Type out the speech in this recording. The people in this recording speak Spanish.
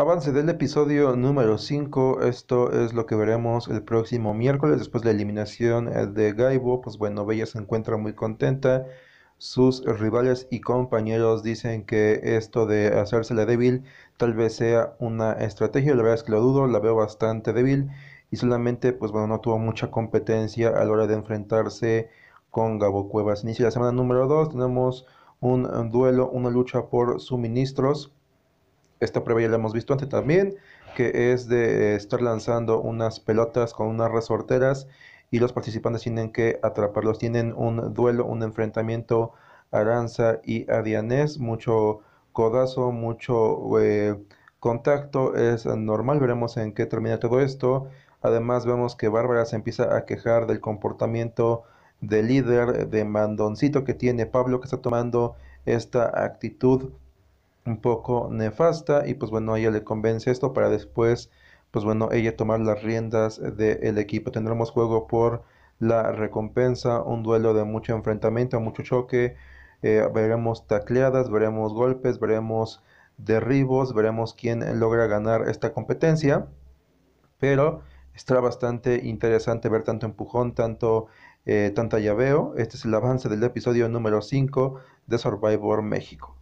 Avance del episodio número 5, esto es lo que veremos el próximo miércoles después de la eliminación eh, de Gaibo, pues bueno, Bella se encuentra muy contenta, sus rivales y compañeros dicen que esto de hacérsela débil tal vez sea una estrategia, la verdad es que lo dudo, la veo bastante débil y solamente pues bueno, no tuvo mucha competencia a la hora de enfrentarse con Gabo Cuevas. Inicia la semana número 2, tenemos un duelo, una lucha por suministros esta prueba ya la hemos visto antes también, que es de estar lanzando unas pelotas con unas resorteras y los participantes tienen que atraparlos. Tienen un duelo, un enfrentamiento Aranza y Dianés. mucho codazo, mucho eh, contacto, es normal, veremos en qué termina todo esto. Además vemos que Bárbara se empieza a quejar del comportamiento de líder, de mandoncito que tiene Pablo, que está tomando esta actitud un poco nefasta y pues bueno, ella le convence esto para después, pues bueno, ella tomar las riendas del equipo. Tendremos juego por la recompensa, un duelo de mucho enfrentamiento, mucho choque, eh, veremos tacleadas, veremos golpes, veremos derribos, veremos quién logra ganar esta competencia, pero estará bastante interesante ver tanto empujón, tanto eh, tanta llaveo. Este es el avance del episodio número 5 de Survivor México.